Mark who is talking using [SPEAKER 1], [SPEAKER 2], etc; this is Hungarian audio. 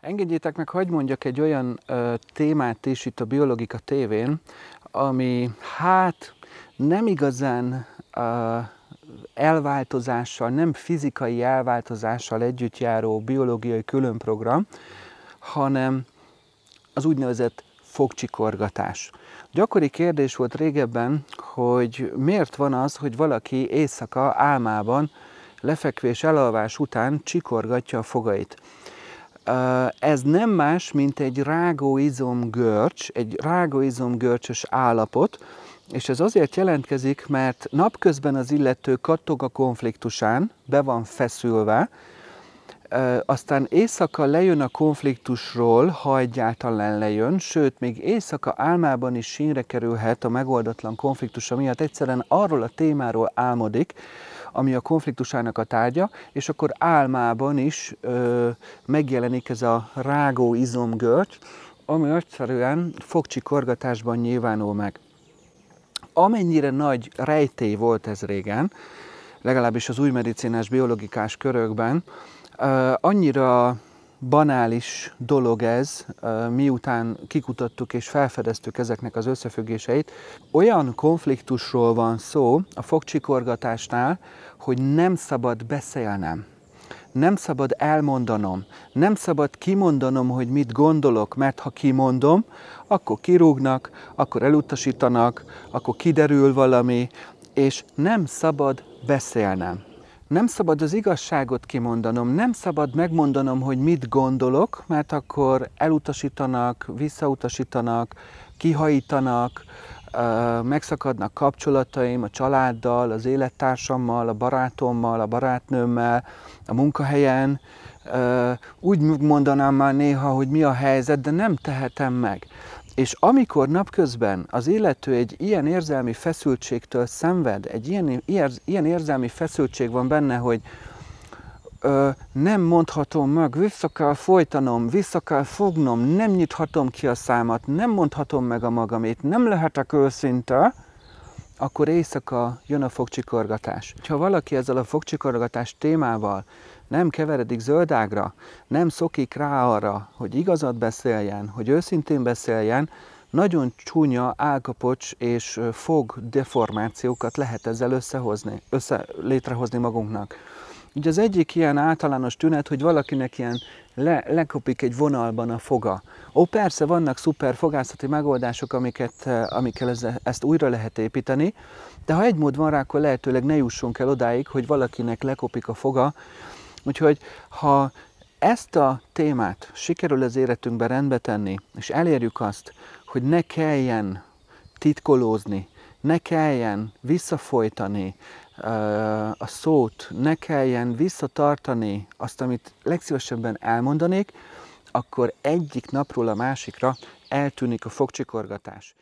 [SPEAKER 1] Engedjétek meg, hogy mondjak egy olyan ö, témát is itt a Biologika tévén, ami hát nem igazán ö, elváltozással, nem fizikai elváltozással együtt járó biológiai különprogram, hanem az úgynevezett fogcsikorgatás. Gyakori kérdés volt régebben, hogy miért van az, hogy valaki éjszaka álmában lefekvés elalvás után csikorgatja a fogait. Ez nem más, mint egy rágóizom görcs, egy rágóizom görcsös állapot, és ez azért jelentkezik, mert napközben az illető kattog a konfliktusán, be van feszülve, aztán éjszaka lejön a konfliktusról, ha egyáltalán lejön, sőt, még éjszaka álmában is sínre kerülhet a megoldatlan konfliktusa miatt, egyszerűen arról a témáról álmodik, ami a konfliktusának a tárgya, és akkor álmában is ö, megjelenik ez a rágó izomgörcs, ami egyszerűen fogcsikorgatásban nyilvánul meg. Amennyire nagy rejtély volt ez régen, legalábbis az új medicinás biologikás körökben, ö, annyira banális dolog ez, miután kikutattuk és felfedeztük ezeknek az összefüggéseit. Olyan konfliktusról van szó a fogcsikorgatásnál, hogy nem szabad beszélnem nem szabad elmondanom, nem szabad kimondanom, hogy mit gondolok, mert ha kimondom, akkor kirúgnak, akkor elutasítanak, akkor kiderül valami, és nem szabad beszélnem nem szabad az igazságot kimondanom, nem szabad megmondanom, hogy mit gondolok, mert akkor elutasítanak, visszautasítanak, kihajítanak, megszakadnak kapcsolataim a családdal, az élettársammal, a barátommal, a barátnőmmel, a munkahelyen. Úgy mondanám már néha, hogy mi a helyzet, de nem tehetem meg. És amikor napközben az illető egy ilyen érzelmi feszültségtől szenved, egy ilyen, ilyen érzelmi feszültség van benne, hogy ö, nem mondhatom meg, vissza kell folytanom, vissza kell fognom, nem nyithatom ki a számat, nem mondhatom meg a magamét, nem lehetek őszinte, akkor éjszaka jön a fogcsikorgatás. Ha valaki ezzel a fogcsikorgatás témával nem keveredik zöldágra, nem szokik rá arra, hogy igazat beszéljen, hogy őszintén beszéljen, nagyon csúnya álkapocs és fog deformációkat lehet ezzel összehozni, össze, létrehozni magunknak. Ugye az egyik ilyen általános tünet, hogy valakinek ilyen le, lekopik egy vonalban a foga. Ó, persze vannak szuper fogászati megoldások, amiket, amikkel ez, ezt újra lehet építeni, de ha egy mód van rá, akkor lehetőleg ne jussunk el odáig, hogy valakinek lekopik a foga, Úgyhogy ha ezt a témát sikerül az életünkben rendbe tenni, és elérjük azt, hogy ne kelljen titkolózni, ne kelljen visszafolytani uh, a szót, ne kelljen visszatartani azt, amit legszívesebben elmondanék, akkor egyik napról a másikra eltűnik a fogcsikorgatás.